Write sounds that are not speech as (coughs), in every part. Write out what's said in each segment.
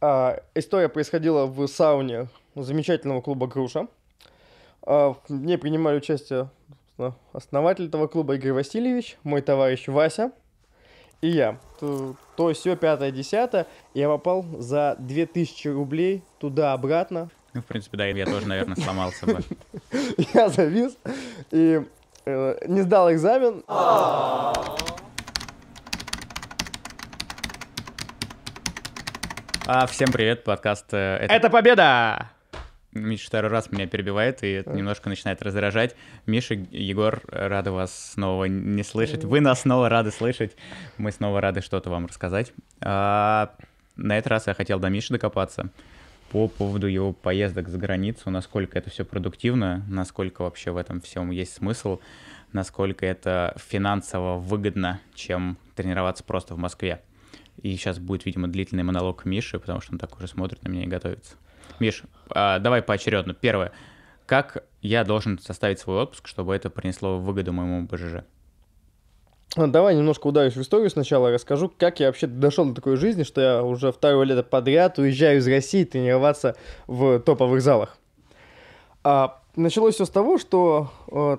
А, история происходила в сауне замечательного клуба «Груша». А, в ней принимали участие основатель этого клуба Игорь Васильевич, мой товарищ Вася и я. То, то все пятое, десятое. Я попал за 2000 рублей туда-обратно. Ну, в принципе, да, я тоже, наверное, сломался бы. (laughs) Я завис и э, не сдал экзамен. А! А, всем привет, подкаст... Э, это... это победа! Миша второй раз меня перебивает, и это немножко начинает раздражать. Миша, Егор, рады вас снова не слышать. Вы нас снова рады слышать. Мы снова рады что-то вам рассказать. А, на этот раз я хотел до Миши докопаться по поводу его поездок за границу, насколько это все продуктивно, насколько вообще в этом всем есть смысл, насколько это финансово выгодно, чем тренироваться просто в Москве. И сейчас будет, видимо, длительный монолог Миши, потому что он так уже смотрит на меня и готовится. Миш, а, давай поочередно. Первое. Как я должен составить свой отпуск, чтобы это принесло выгоду моему БЖЖ? А, давай немножко ударюсь в историю сначала, расскажу, как я вообще дошел до такой жизни, что я уже второе лето подряд уезжаю из России тренироваться в топовых залах. А, началось все с того, что э,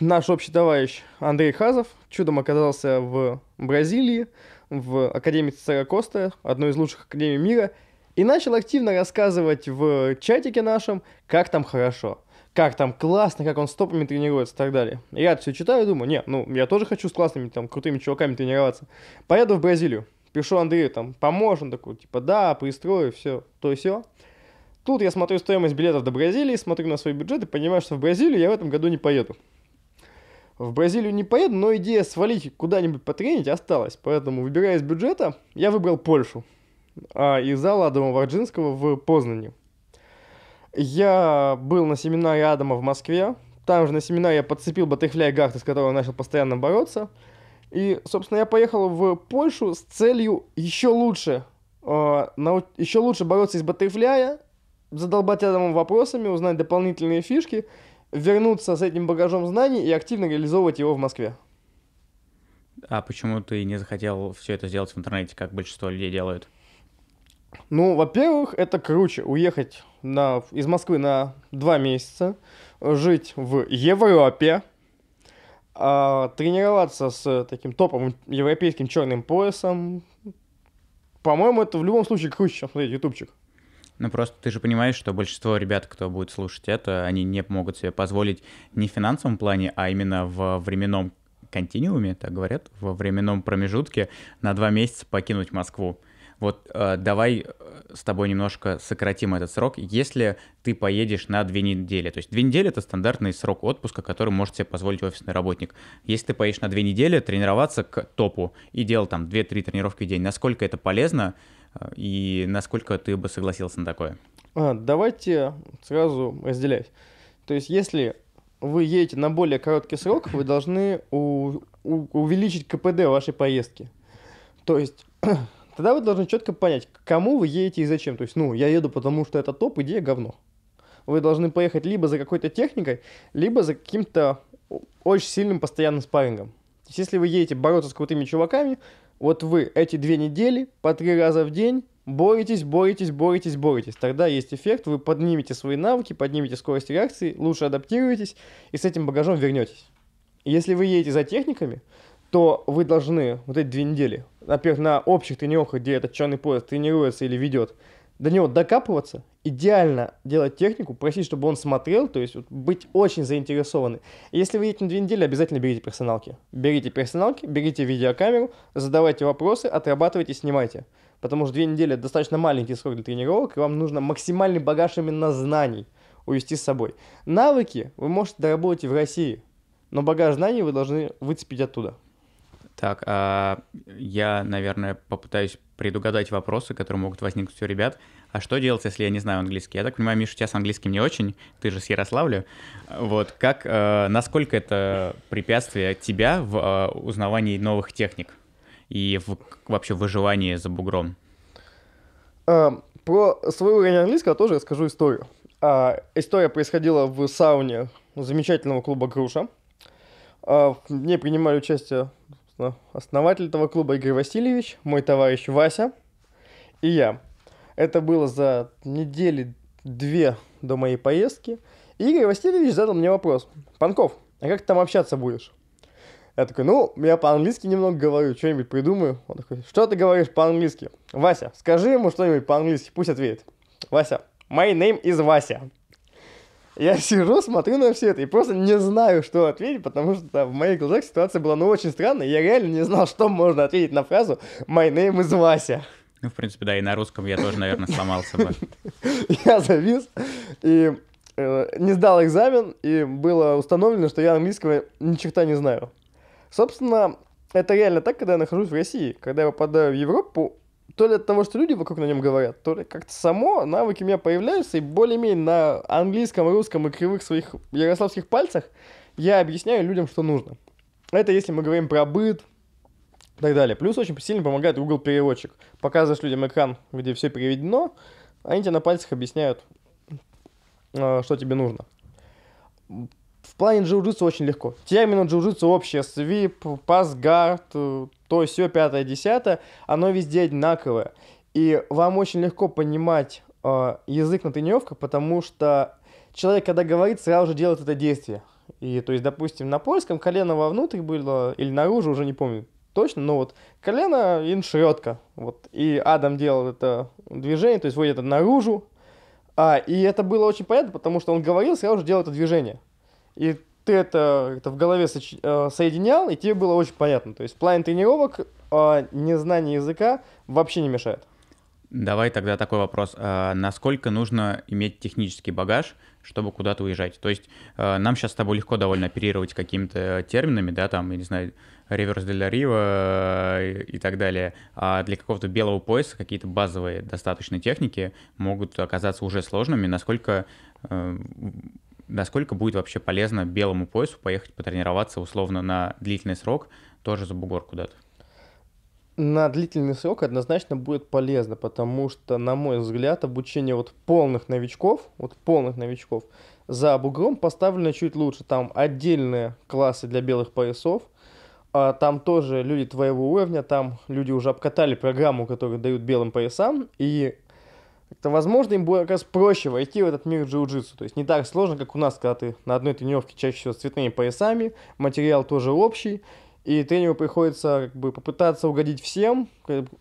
наш общий товарищ Андрей Хазов чудом оказался в Бразилии, в Академии Цесаря Коста, одной из лучших академий мира, и начал активно рассказывать в чатике нашем, как там хорошо, как там классно, как он с топами тренируется и так далее. Я все читаю и думаю, не, ну, я тоже хочу с классными, там, крутыми чуваками тренироваться. Поеду в Бразилию. Пишу Андрею, там, поможем Он такой, типа, да, пристрою, все, то и все. Тут я смотрю стоимость билетов до Бразилии, смотрю на свой бюджет и понимаю, что в Бразилию я в этом году не поеду в Бразилию не поеду, но идея свалить куда-нибудь потренить осталась. Поэтому, выбирая из бюджета, я выбрал Польшу. А, из зала Адама Варджинского в Познане. Я был на семинаре Адама в Москве. Там же на семинаре я подцепил Баттерфляй Гарта, с которого начал постоянно бороться. И, собственно, я поехал в Польшу с целью еще лучше, э, нау- еще лучше бороться из Баттерфляя, задолбать Адамом вопросами, узнать дополнительные фишки – вернуться с этим багажом знаний и активно реализовывать его в Москве. А почему ты не захотел все это сделать в интернете, как большинство людей делают? Ну, во-первых, это круче уехать на, из Москвы на два месяца, жить в Европе, э, тренироваться с таким топовым европейским черным поясом. По-моему, это в любом случае круче, чем смотреть ютубчик. Ну, просто ты же понимаешь, что большинство ребят, кто будет слушать это, они не могут себе позволить не в финансовом плане, а именно в временном континууме, так говорят, во временном промежутке на два месяца покинуть Москву. Вот э, давай э, с тобой немножко сократим этот срок, если ты поедешь на две недели. То есть две недели — это стандартный срок отпуска, который может себе позволить офисный работник. Если ты поедешь на две недели, тренироваться к топу и делал там 2-3 тренировки в день, насколько это полезно — а, и насколько ты бы согласился на такое? А, давайте сразу разделять. То есть, если вы едете на более короткий срок, вы должны у, у, увеличить КПД вашей поездки. То есть, (clears throat) тогда вы должны четко понять, к кому вы едете и зачем. То есть, ну, я еду, потому что это топ, идея говно. Вы должны поехать либо за какой-то техникой, либо за каким-то очень сильным постоянным спаррингом. То есть, если вы едете бороться с крутыми чуваками, вот вы эти две недели по три раза в день боретесь, боретесь, боретесь, боретесь. Тогда есть эффект, вы поднимете свои навыки, поднимете скорость реакции, лучше адаптируетесь и с этим багажом вернетесь. Если вы едете за техниками, то вы должны вот эти две недели, во-первых, на общих тренировках, где этот черный пояс тренируется или ведет, до него докапываться, идеально делать технику, просить, чтобы он смотрел, то есть вот, быть очень заинтересованным. Если вы едете на две недели, обязательно берите персоналки. Берите персоналки, берите видеокамеру, задавайте вопросы, отрабатывайте, снимайте. Потому что две недели – достаточно маленький срок для тренировок, и вам нужно максимальный багаж именно знаний увести с собой. Навыки вы можете доработать в России, но багаж знаний вы должны выцепить оттуда. Так, а я, наверное, попытаюсь предугадать вопросы, которые могут возникнуть у ребят – а что делать, если я не знаю английский? Я так понимаю, Миша, у тебя с английским не очень, ты же с Ярославлю. Вот, как, э, насколько это препятствие тебя в э, узнавании новых техник и в, вообще выживании за бугром? Um про свой уровень английского тоже расскажу историю. А, история происходила в сауне замечательного клуба «Груша». А, в ней принимали участие основатель этого клуба Игорь Васильевич, мой товарищ Вася и я. Это было за недели две до моей поездки. И Игорь Васильевич задал мне вопрос. Панков, а как ты там общаться будешь? Я такой, ну, я по-английски немного говорю, что-нибудь придумаю. Он такой, что ты говоришь по-английски? Вася, скажи ему что-нибудь по-английски, пусть ответит. Вася, my name is Вася. Я сижу, смотрю на все это и просто не знаю, что ответить, потому что да, в моих глазах ситуация была ну очень странная. Я реально не знал, что можно ответить на фразу «My name is Вася». Ну, в принципе, да, и на русском я тоже, наверное, сломался бы. (laughs) Я завис и э, не сдал экзамен, и было установлено, что я английского ни черта не знаю. Собственно, это реально так, когда я нахожусь в России. Когда я попадаю в Европу, то ли от того, что люди вокруг на нем говорят, то ли как-то само навыки у меня появляются, и более-менее на английском, русском и кривых своих ярославских пальцах я объясняю людям, что нужно. Это если мы говорим про быт, и так далее. Плюс очень сильно помогает Google переводчик. Показываешь людям экран, где все переведено, они тебе на пальцах объясняют, а, что тебе нужно. В плане джиу-джитсу очень легко. Термины джиу-джитсу общие. Свип, пасгард, э, то, все, пятое, десятое. Оно везде одинаковое. И вам очень легко понимать э, язык на тренировках, потому что человек, когда говорит, сразу же делает это действие. И, то есть, допустим, на польском колено вовнутрь было или наружу, уже не помню, точно, но вот колено и иншиотка. Вот. И Адам делал это движение, то есть вводит наружу. А, и это было очень понятно, потому что он говорил, сразу же делал это движение. И ты это, это в голове соч... Э, соединял, и тебе было очень понятно. То есть в плане тренировок э, незнание языка вообще не мешает. Давай тогда такой вопрос. Э, насколько нужно иметь технический багаж, чтобы куда-то уезжать? То есть э, нам сейчас с тобой легко довольно оперировать какими-то терминами, да, там, я не знаю, Реверс для Рива э, и так далее. А для какого-то белого пояса какие-то базовые достаточно техники могут оказаться уже сложными. Насколько э, насколько будет вообще полезно белому поясу поехать потренироваться условно на длительный срок, тоже за бугор куда-то? На длительный срок однозначно будет полезно, потому что, на мой взгляд, обучение вот полных новичков, вот полных новичков за бугром поставлено чуть лучше. Там отдельные классы для белых поясов – а там тоже люди твоего уровня, там люди уже обкатали программу, которую дают белым поясам, и это возможно, им будет как раз проще войти в этот мир джиу-джитсу. То есть не так сложно, как у нас, когда ты на одной тренировке чаще всего с цветными поясами, материал тоже общий, и тренеру приходится как бы попытаться угодить всем,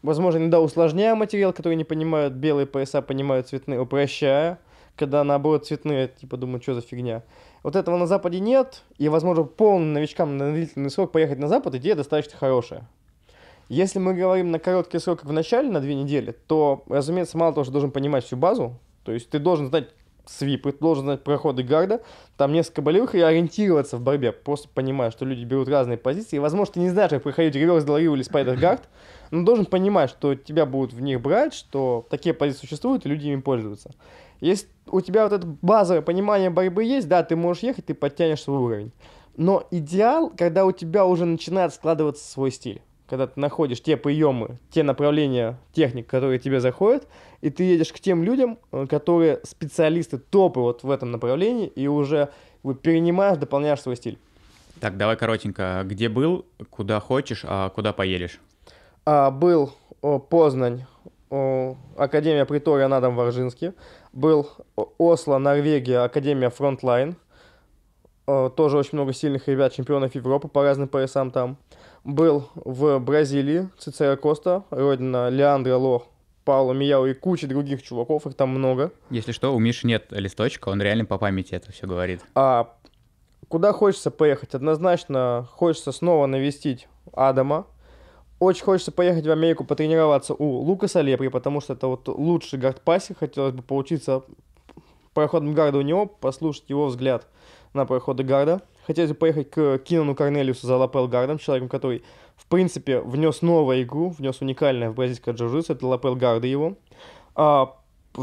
возможно, иногда усложняя материал, который не понимают белые пояса, понимают цветные, упрощая, когда наоборот цветные типа думаю что за фигня. Вот этого на Западе нет, и, возможно, полным новичкам на длительный срок поехать на Запад идея достаточно хорошая. Если мы говорим на короткий срок в начале, на две недели, то, разумеется, мало того, что должен понимать всю базу, то есть ты должен знать свипы, ты должен знать проходы гарда, там несколько болевых и ориентироваться в борьбе, просто понимая, что люди берут разные позиции, возможно, ты не знаешь, как проходить реверс Деларию или спайдер гард, но должен понимать, что тебя будут в них брать, что такие позиции существуют, и люди ими пользуются. Если у тебя вот это базовое понимание борьбы есть, да, ты можешь ехать, ты подтянешь свой уровень. Но идеал, когда у тебя уже начинает складываться свой стиль. Когда ты находишь те приемы, те направления техник, которые тебе заходят, и ты едешь к тем людям, э, которые специалисты топы вот в этом направлении, и уже вы перенимаешь, дополняешь свой стиль. Так, давай коротенько. Где был, куда хочешь, а куда поедешь? А, был о, Познань, Академия Притория на дом Воржинске. Был Осло, Норвегия, Академия Фронтлайн. Тоже очень много сильных ребят, чемпионов Европы по разным поясам там. Был в Бразилии Цицера Коста, родина Леандра Ло, Пауло Мияо и куча других чуваков, их там много. Если что, у Миши нет листочка, он реально по памяти это все говорит. А куда хочется поехать? Однозначно хочется снова навестить Адама, очень хочется поехать в Америку потренироваться у Лукаса Лепри, потому что это вот лучший гардпассер. Хотелось бы поучиться проходом гарда у него, послушать его взгляд на проходы гарда. Хотелось бы поехать к Кинану Корнелиусу за лапел гардом, человеком, который, в принципе, внес новую игру, внес уникальное в бразильское джиу это лапел гарда его. А,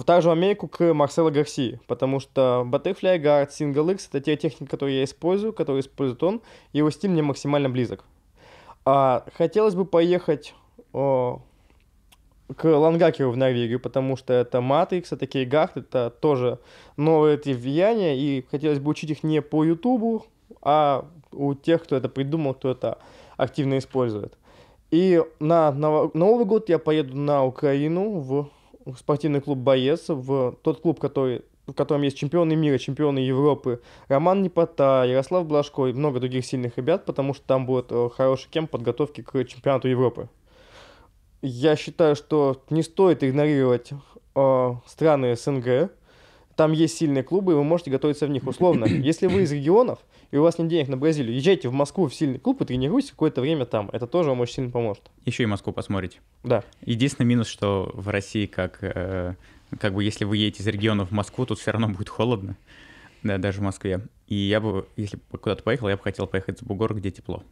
также в Америку к Марселу Гарси, потому что Butterfly Гард, Single X — это те техники, которые я использую, которые использует он, его стиль мне максимально близок. А, хотелось бы поехать о, к Лангакеру в Норвегию, потому что это Матрикс, это Кейгахт, это тоже новые эти влияния, и хотелось бы учить их не по Ютубу, а у тех, кто это придумал, кто это активно использует. И на Новый год я поеду на Украину в спортивный клуб «Боец», в тот клуб, который в котором есть чемпионы мира, чемпионы Европы, Роман Непота, Ярослав Блажко и много других сильных ребят, потому что там будет э, хороший кемп подготовки к чемпионату Европы. Я считаю, что не стоит игнорировать э, страны СНГ, там есть сильные клубы, и вы можете готовиться в них условно. (coughs) Если вы из регионов, и у вас нет денег на Бразилию, езжайте в Москву в сильный клуб и тренируйтесь какое-то время там. Это тоже вам очень сильно поможет. Еще и Москву посмотрите. Да. Единственный минус, что в России, как, э, как бы если вы едете из региона в Москву, тут все равно будет холодно. Да, даже в Москве. И я бы, если бы куда-то поехал, я бы хотел поехать за бугор, где тепло.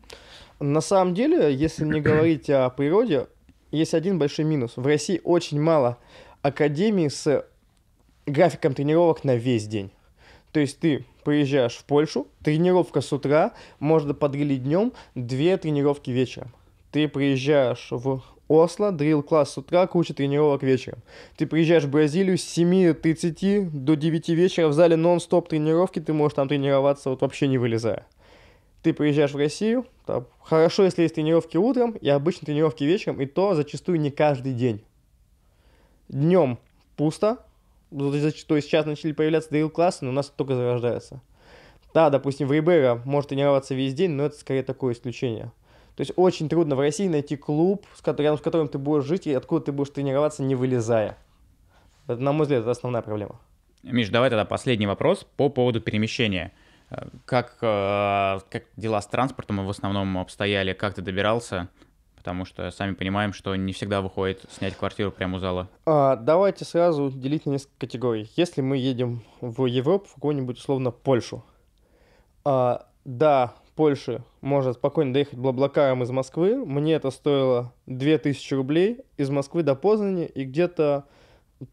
На самом деле, если не (coughs) говорить о природе, есть один большой минус. В России очень мало академий с графиком тренировок на весь день. То есть ты приезжаешь в Польшу, тренировка с утра, можно подрелить днем, две тренировки вечером. Ты приезжаешь в Осло, дрил-класс с утра, куча тренировок вечером. Ты приезжаешь в Бразилию с 7.30 до 9 вечера в зале нон-стоп тренировки, ты можешь там тренироваться вот вообще не вылезая. Ты приезжаешь в Россию, там, хорошо, если есть тренировки утром и обычные тренировки вечером, и то зачастую не каждый день. Днем пусто, ну, то есть сейчас начали появляться Дейл классы, но у нас только зарождается. Да, допустим, в Рибера может тренироваться весь день, но это скорее такое исключение. То есть очень трудно в России найти клуб, с которым, рядом с которым ты будешь жить и откуда ты будешь тренироваться, не вылезая. Это, на мой взгляд, это основная проблема. Миш, давай тогда последний вопрос по поводу перемещения. Э, как, э, как дела с транспортом в основном обстояли? Как ты добирался? потому что сами понимаем, что не всегда выходит снять квартиру прямо у зала. А, давайте сразу делить на несколько категорий. Если мы едем в Европу, в какую-нибудь, условно, Польшу, а, да, Польши может спокойно доехать блаблакаром из Москвы. Мне это стоило 2000 рублей из Москвы до Познани и где-то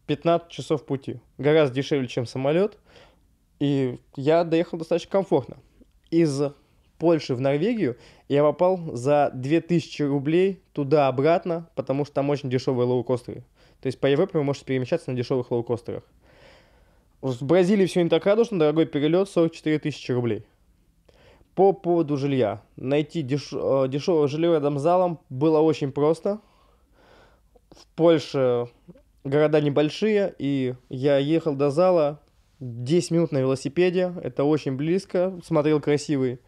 15 часов пути. Гораздо дешевле, чем самолет. И я доехал достаточно комфортно. Из Польши в Норвегию, я попал за 2000 рублей туда-обратно, потому что там очень дешевые лоукостеры. То есть по Европе вы можете перемещаться на дешевых лоукостерах. В Бразилии все не так радужно, дорогой перелет 44 тысячи рублей. По поводу жилья. Найти деш... Э, дешевое жилье рядом с залом было очень просто. В Польше города небольшие, и я ехал до зала 10 минут на велосипеде, это очень близко, смотрел красивый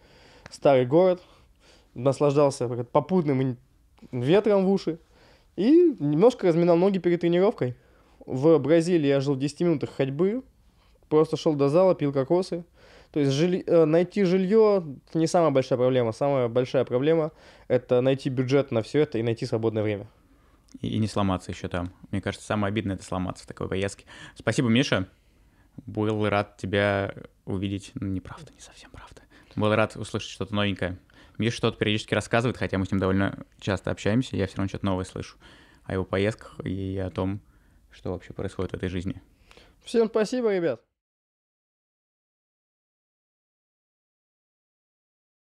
старый город, наслаждался попутным ветром в уши и немножко разминал ноги перед тренировкой. В Бразилии я жил в 10 минутах ходьбы, просто шел до зала, пил кокосы. То есть жиль... Э, найти жилье не самая большая проблема. Самая большая проблема – это найти бюджет на все это и найти свободное время. И, и не сломаться еще там. Мне кажется, самое обидное – это сломаться в такой поездке. Спасибо, Миша. Был рад тебя увидеть. Ну, неправда, не совсем правда. Был рад услышать что-то новенькое. Миша что-то периодически рассказывает, хотя мы с ним довольно часто общаемся, я все равно что-то новое слышу о его поездках и о том, что вообще происходит в этой жизни. Всем спасибо, ребят!